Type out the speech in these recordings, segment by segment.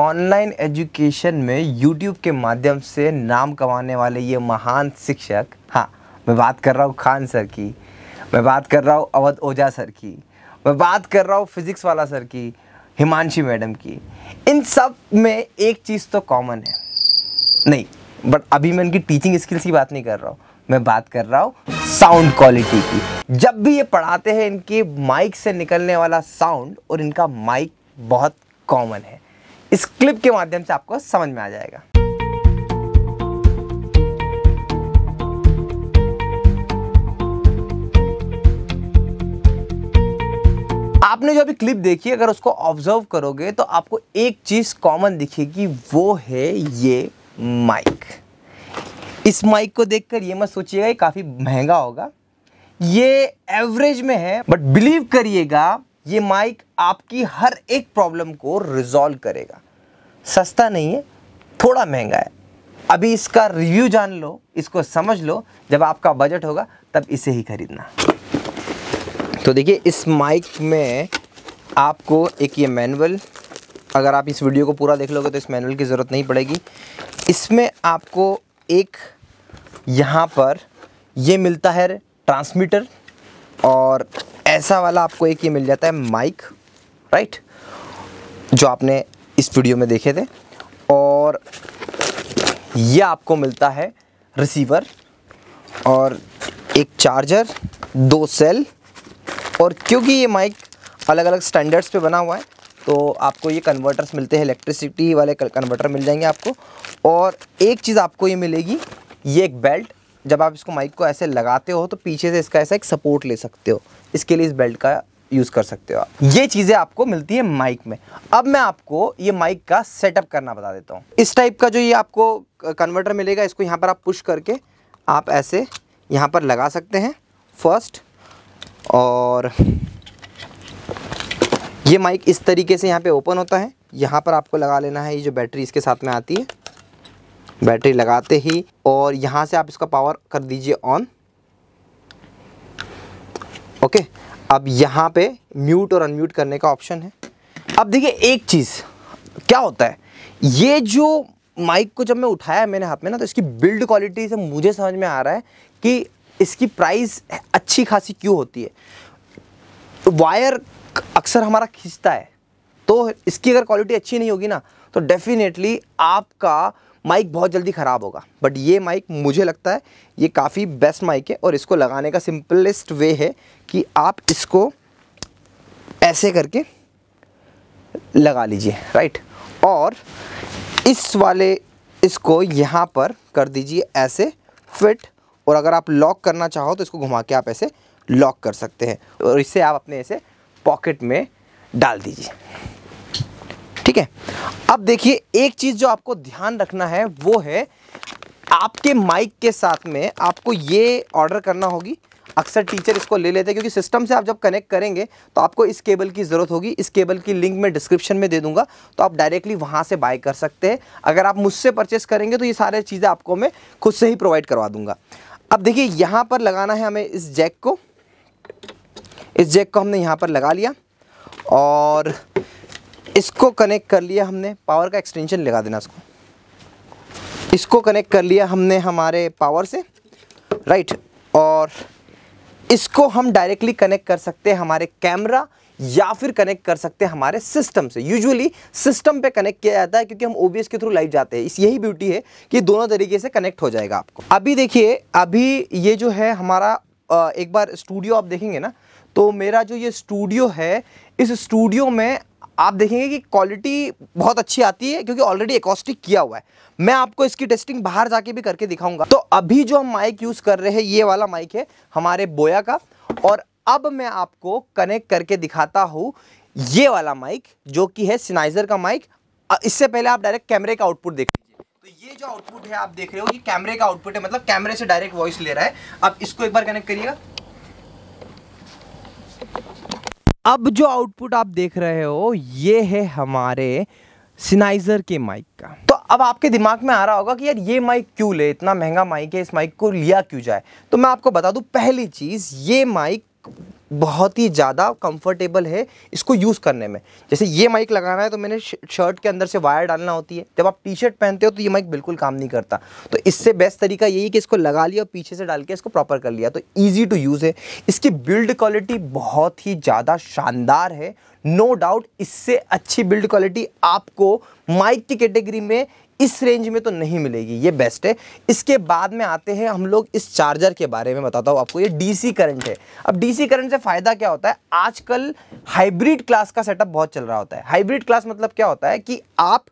online education में YouTube के माध्यम से नाम कमाने वाले ये महान शिक्षक हाँ मैं बात कर रहा हूँ खान सर की मैं बात कर रहा हूँ अवध ओझा सर की मैं बात कर रहा हूँ फिज़िक्स वाला सर की हिमांशी मैडम की इन सब में एक चीज़ तो कॉमन है नहीं बट अभी मैं इनकी टीचिंग स्किल्स की बात नहीं कर रहा हूँ मैं बात कर रहा हूँ साउंड क्वालिटी की जब भी ये पढ़ाते हैं इनके माइक से निकलने वाला साउंड और इनका माइक बहुत कॉमन है इस क्लिप के माध्यम से आपको समझ में आ जाएगा आपने जो अभी क्लिप देखी अगर उसको ऑब्जर्व करोगे तो आपको एक चीज़ कॉमन दिखेगी वो है ये माइक इस माइक को देखकर ये मत सोचिएगा ये काफ़ी महंगा होगा ये एवरेज में है बट बिलीव करिएगा ये माइक आपकी हर एक प्रॉब्लम को रिजॉल्व करेगा सस्ता नहीं है थोड़ा महंगा है अभी इसका रिव्यू जान लो इसको समझ लो जब आपका बजट होगा तब इसे ही खरीदना तो देखिए इस माइक में आपको एक ये मैनुअल अगर आप इस वीडियो को पूरा देख लोगे तो इस मैनुअल की ज़रूरत नहीं पड़ेगी इसमें आपको एक यहाँ पर ये मिलता है ट्रांसमीटर और ऐसा वाला आपको एक ये मिल जाता है माइक राइट जो आपने इस वीडियो में देखे थे और ये आपको मिलता है रिसीवर और एक चार्जर दो सेल और क्योंकि ये माइक अलग अलग स्टैंडर्ड्स पे बना हुआ है तो आपको ये कन्वर्टर्स मिलते हैं इलेक्ट्रिसिटी वाले कन्वर्टर मिल जाएंगे आपको और एक चीज़ आपको ये मिलेगी ये एक बेल्ट जब आप इसको माइक को ऐसे लगाते हो तो पीछे से इसका ऐसा एक सपोर्ट ले सकते हो इसके लिए इस बेल्ट का यूज़ कर सकते हो आप ये चीज़ें आपको मिलती है माइक में अब मैं आपको ये माइक का सेटअप करना बता देता हूँ इस टाइप का जो ये आपको कन्वर्टर मिलेगा इसको यहाँ पर आप पुश करके आप ऐसे यहाँ पर लगा सकते हैं फर्स्ट और ये माइक इस तरीके से यहाँ पे ओपन होता है यहाँ पर आपको लगा लेना है ये जो बैटरी इसके साथ में आती है बैटरी लगाते ही और यहाँ से आप इसका पावर कर दीजिए ऑन ओके अब यहाँ पे म्यूट और अनम्यूट करने का ऑप्शन है अब देखिए एक चीज़ क्या होता है ये जो माइक को जब मैं उठाया मैंने हाथ में ना तो इसकी बिल्ड क्वालिटी से मुझे समझ में आ रहा है कि इसकी प्राइस अच्छी खासी क्यों होती है वायर अक्सर हमारा खींचता है तो इसकी अगर क्वालिटी अच्छी नहीं होगी ना तो डेफिनेटली आपका माइक बहुत जल्दी ख़राब होगा बट ये माइक मुझे लगता है ये काफ़ी बेस्ट माइक है और इसको लगाने का सिंपलेस्ट वे है कि आप इसको ऐसे करके लगा लीजिए राइट और इस वाले इसको यहाँ पर कर दीजिए ऐसे फिट और अगर आप लॉक करना चाहो तो इसको घुमा के आप ऐसे लॉक कर सकते हैं और इसे आप अपने ऐसे पॉकेट में डाल दीजिए ठीक है अब देखिए एक चीज़ जो आपको ध्यान रखना है वो है आपके माइक के साथ में आपको ये ऑर्डर करना होगी अक्सर टीचर इसको ले लेते हैं क्योंकि सिस्टम से आप जब कनेक्ट करेंगे तो आपको इस केबल की ज़रूरत होगी इस केबल की लिंक मैं डिस्क्रिप्शन में दे दूंगा तो आप डायरेक्टली वहां से बाय कर सकते हैं अगर आप मुझसे परचेस करेंगे तो ये सारी चीज़ें आपको मैं खुद से ही प्रोवाइड करवा दूंगा अब देखिए यहाँ पर लगाना है हमें इस जैक को इस जैक को हमने यहाँ पर लगा लिया और इसको कनेक्ट कर लिया हमने पावर का एक्सटेंशन लगा देना इसको इसको कनेक्ट कर लिया हमने हमारे पावर से राइट और इसको हम डायरेक्टली कनेक्ट कर सकते हैं हमारे कैमरा या फिर कनेक्ट कर सकते हैं हमारे सिस्टम से यूजुअली सिस्टम पे कनेक्ट किया जाता है क्योंकि हम ओबीएस के थ्रू लाइव जाते हैं इस यही ब्यूटी है कि दोनों तरीके से कनेक्ट हो जाएगा आपको अभी देखिए अभी ये जो है हमारा एक बार स्टूडियो आप देखेंगे ना तो मेरा जो ये स्टूडियो है इस स्टूडियो में आप देखेंगे कि क्वालिटी बहुत अच्छी आती है क्योंकि ऑलरेडी एकॉस्टिक किया हुआ है मैं आपको इसकी टेस्टिंग बाहर जाके भी करके दिखाऊंगा तो अभी जो हम माइक यूज़ कर रहे हैं ये वाला माइक है हमारे बोया का और अब मैं आपको कनेक्ट करके दिखाता हूँ ये वाला माइक जो कि है सिनाइजर का माइक इससे पहले आप डायरेक्ट कैमरे का आउटपुट देख लीजिए तो ये जो आउटपुट है आप देख रहे हो कि कैमरे का आउटपुट है मतलब कैमरे से डायरेक्ट वॉइस ले रहा है आप इसको एक बार कनेक्ट करिएगा अब जो आउटपुट आप देख रहे हो ये है हमारे सिनाइजर के माइक का तो अब आपके दिमाग में आ रहा होगा कि यार ये माइक क्यों ले इतना महंगा माइक है इस माइक को लिया क्यों जाए तो मैं आपको बता दूं पहली चीज़ ये माइक बहुत ही ज़्यादा कंफर्टेबल है इसको यूज़ करने में जैसे ये माइक लगाना है तो मैंने शर्ट के अंदर से वायर डालना होती है जब आप टी शर्ट पहनते हो तो ये माइक बिल्कुल काम नहीं करता तो इससे बेस्ट तरीका यही कि इसको लगा लिया और पीछे से डाल के इसको प्रॉपर कर लिया तो ईजी टू यूज़ है इसकी बिल्ड क्वालिटी बहुत ही ज़्यादा शानदार है नो no डाउट इससे अच्छी बिल्ड क्वालिटी आपको माइक की कैटेगरी में इस रेंज में तो नहीं मिलेगी ये बेस्ट है इसके बाद में आते हैं हम लोग इस चार्जर के बारे में बताता हूँ आपको ये डीसी करंट है अब डीसी करंट से फ़ायदा क्या होता है आजकल हाइब्रिड क्लास का सेटअप बहुत चल रहा होता है हाइब्रिड क्लास मतलब क्या होता है कि आप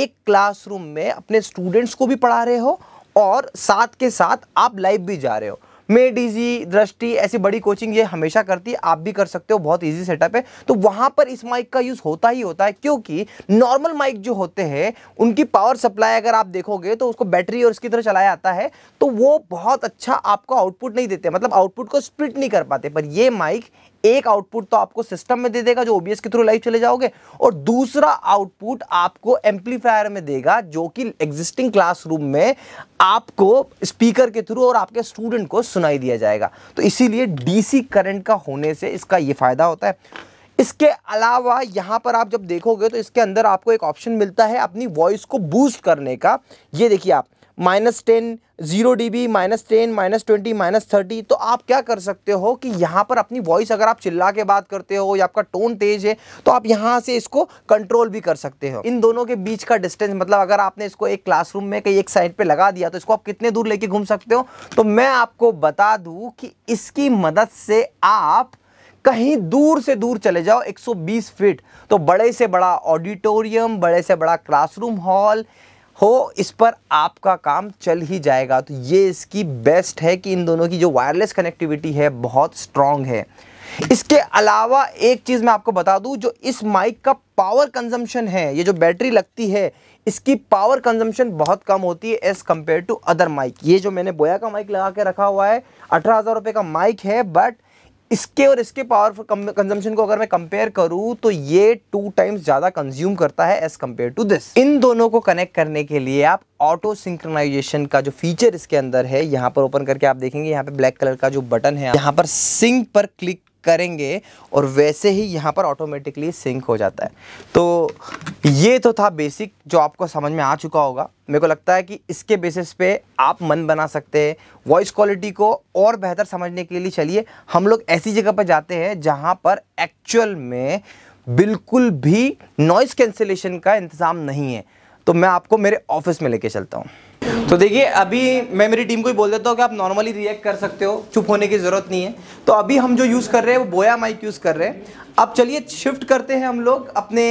एक क्लासरूम में अपने स्टूडेंट्स को भी पढ़ा रहे हो और साथ के साथ आप लाइव भी जा रहे हो मे डीजी दृष्टि ऐसी बड़ी कोचिंग ये हमेशा करती है आप भी कर सकते हो बहुत ईजी सेटअप है तो वहाँ पर इस माइक का यूज़ होता ही होता है क्योंकि नॉर्मल माइक जो होते हैं उनकी पावर सप्लाई अगर आप देखोगे तो उसको बैटरी और इसकी तरह चलाया जाता है तो वो बहुत अच्छा आपको आउटपुट नहीं देते मतलब आउटपुट को स्प्लिट नहीं कर पाते पर ये माइक एक आउटपुट तो आपको सिस्टम में दे देगा जो ओबीएस के थ्रू लाइव चले जाओगे और दूसरा आउटपुट आपको एम्पलीफायर में देगा जो कि एग्जिस्टिंग क्लासरूम में आपको स्पीकर के थ्रू और आपके स्टूडेंट को सुनाई दिया जाएगा तो इसीलिए डीसी करंट का होने से इसका ये फ़ायदा होता है इसके अलावा यहाँ पर आप जब देखोगे तो इसके अंदर आपको एक ऑप्शन मिलता है अपनी वॉइस को बूस्ट करने का ये देखिए आप minus ten zero D B minus ten minus twenty minus thirty तो आप क्या कर सकते हो कि यहाँ पर अपनी वॉइस अगर आप चिल्ला के बात करते हो या आपका टोन तेज है तो आप यहाँ से इसको कंट्रोल भी कर सकते हो इन दोनों के बीच का डिस्टेंस मतलब अगर आपने इसको एक क्लासरूम में कहीं एक साइड पे लगा दिया तो इसको आप कितने दूर लेके घूम सकते हो तो मैं आपको बता दूँ कि इसकी मदद से आप कहीं दूर से दूर चले जाओ 120 फीट तो बड़े से बड़ा ऑडिटोरियम बड़े से बड़ा क्लासरूम हॉल हो इस पर आपका काम चल ही जाएगा तो ये इसकी बेस्ट है कि इन दोनों की जो वायरलेस कनेक्टिविटी है बहुत स्ट्रांग है इसके अलावा एक चीज़ मैं आपको बता दूं जो इस माइक का पावर कंजम्पशन है ये जो बैटरी लगती है इसकी पावर कंजम्पशन बहुत कम होती है as compare to other mic ये जो मैंने बोया का माइक लगा के रखा हुआ है अठारह हज़ार रुपये का माइक है बट इसके और इसके पावर कंजम्पशन को अगर मैं कंपेयर करूं तो ये टू टाइम्स ज़्यादा कंज्यूम करता है एज कंपेयर टू दिस इन दोनों को कनेक्ट करने के लिए आप ऑटो सिंक्रोनाइजेशन का जो फीचर इसके अंदर है यहाँ पर ओपन करके आप देखेंगे यहां पे ब्लैक कलर का जो बटन है यहां पर सिंक पर क्लिक करेंगे और वैसे ही यहां पर ऑटोमेटिकली सिंक हो जाता है तो ये तो था बेसिक जो आपको समझ में आ चुका होगा मेरे को लगता है कि इसके बेसिस पे आप मन बना सकते हैं वॉइस क्वालिटी को और बेहतर समझने के लिए चलिए हम लोग ऐसी जगह पर जाते हैं जहाँ पर एक्चुअल में बिल्कुल भी नॉइस कैंसिलेशन का इंतज़ाम नहीं है तो मैं आपको मेरे ऑफिस में लेके चलता हूँ तो देखिए अभी मैं मेरी टीम को ही बोल देता हूँ कि आप नॉर्मली रिएक्ट कर सकते हो चुप होने की ज़रूरत नहीं है तो अभी हम जो यूज़ कर रहे हैं वो बोया माइक यूज़ कर रहे हैं अब चलिए शिफ्ट करते हैं हम लोग अपने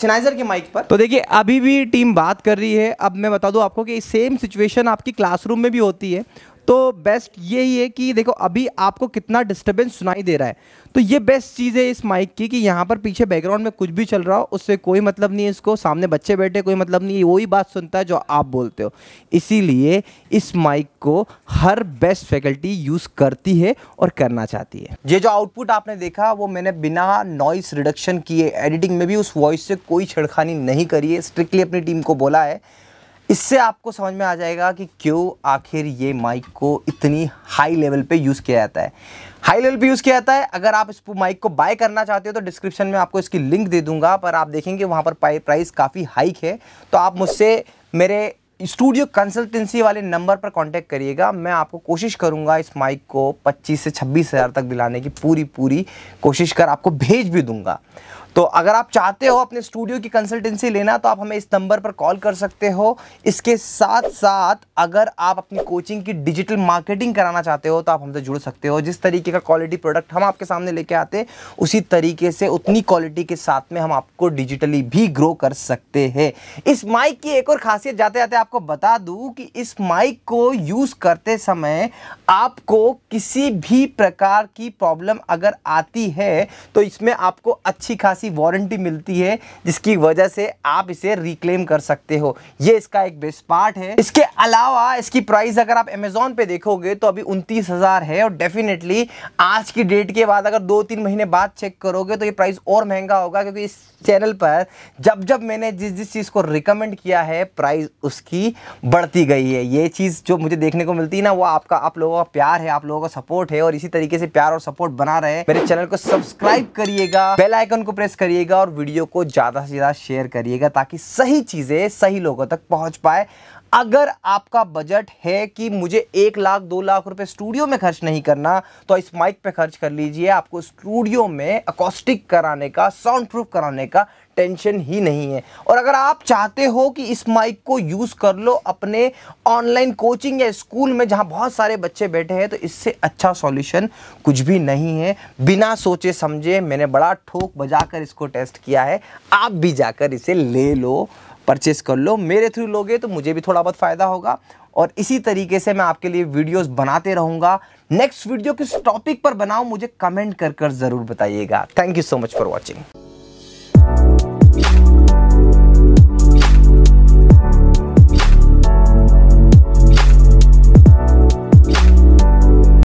सिनाइजर के माइक पर तो देखिए अभी भी टीम बात कर रही है अब मैं बता दूं आपको कि सेम सिचुएशन आपकी क्लासरूम में भी होती है तो बेस्ट यही है कि देखो अभी आपको कितना डिस्टर्बेंस सुनाई दे रहा है तो ये बेस्ट चीज़ है इस माइक की कि यहाँ पर पीछे बैकग्राउंड में कुछ भी चल रहा हो उससे कोई मतलब नहीं है इसको सामने बच्चे बैठे कोई मतलब नहीं वही बात सुनता है जो आप बोलते हो इसीलिए इस माइक को हर बेस्ट फैकल्टी यूज़ करती है और करना चाहती है ये जो आउटपुट आपने देखा वो मैंने बिना नॉइस रिडक्शन किए एडिटिंग में भी उस वॉइस से कोई छेड़खानी नहीं करी है स्ट्रिक्टली अपनी टीम को बोला है इससे आपको समझ में आ जाएगा कि क्यों आखिर ये माइक को इतनी हाई लेवल पे यूज़ किया जाता है हाई लेवल पे यूज़ किया जाता है अगर आप इस माइक को बाय करना चाहते हो तो डिस्क्रिप्शन में आपको इसकी लिंक दे दूंगा पर आप देखेंगे वहाँ पर प्राइस काफ़ी हाइक है तो आप मुझसे मेरे स्टूडियो कंसल्टेंसी वाले नंबर पर कॉन्टैक्ट करिएगा मैं आपको कोशिश करूँगा इस माइक को पच्चीस से छब्बीस हज़ार तक दिलाने की पूरी पूरी कोशिश कर आपको भेज भी दूँगा तो अगर आप चाहते हो अपने स्टूडियो की कंसल्टेंसी लेना तो आप हमें इस नंबर पर कॉल कर सकते हो इसके साथ साथ अगर आप अपनी कोचिंग की डिजिटल मार्केटिंग कराना चाहते हो तो आप हमसे जुड़ सकते हो जिस तरीके का क्वालिटी प्रोडक्ट हम आपके सामने लेके आते उसी तरीके से उतनी क्वालिटी के साथ में हम आपको डिजिटली भी ग्रो कर सकते हैं इस माइक की एक और खासियत जाते जाते आपको बता दूँ कि इस माइक को यूज़ करते समय आपको किसी भी प्रकार की प्रॉब्लम अगर आती है तो इसमें आपको अच्छी खासी खासी वारंटी मिलती है जिसकी वजह से आप इसे रिक्लेम कर सकते हो ये इसका एक बेस्ट पार्ट है इसके अलावा इसकी प्राइस अगर आप अमेजोन पे देखोगे तो अभी उनतीस हज़ार है और डेफिनेटली आज की डेट के बाद अगर दो तीन महीने बाद चेक करोगे तो ये प्राइस और महंगा होगा क्योंकि इस चैनल पर जब जब मैंने जिस जिस चीज़ को रिकमेंड किया है प्राइस उसकी बढ़ती गई है ये चीज़ जो मुझे देखने को मिलती है ना वो आपका आप लोगों का प्यार है आप लोगों का सपोर्ट है और इसी तरीके से प्यार और सपोर्ट बना रहे मेरे चैनल को सब्सक्राइब करिएगा बेल आइकन को प्रेस प्रेस करिएगा और वीडियो को ज़्यादा से ज़्यादा शेयर करिएगा ताकि सही चीज़ें सही लोगों तक पहुँच पाए अगर आपका बजट है कि मुझे एक लाख दो लाख रुपए स्टूडियो में खर्च नहीं करना तो इस माइक पे खर्च कर लीजिए आपको स्टूडियो में अकोस्टिक कराने का साउंड प्रूफ कराने का टेंशन ही नहीं है और अगर आप चाहते हो कि इस माइक को यूज़ कर लो अपने ऑनलाइन कोचिंग या स्कूल में जहाँ बहुत सारे बच्चे बैठे हैं तो इससे अच्छा सॉल्यूशन कुछ भी नहीं है बिना सोचे समझे मैंने बड़ा ठोक बजाकर इसको टेस्ट किया है आप भी जाकर इसे ले लो परचेस कर लो मेरे थ्रू लोगे तो मुझे भी थोड़ा बहुत फ़ायदा होगा और इसी तरीके से मैं आपके लिए वीडियोस बनाते रहूँगा नेक्स्ट वीडियो किस टॉपिक पर बनाओ मुझे कमेंट कर कर ज़रूर बताइएगा thank you so much for watching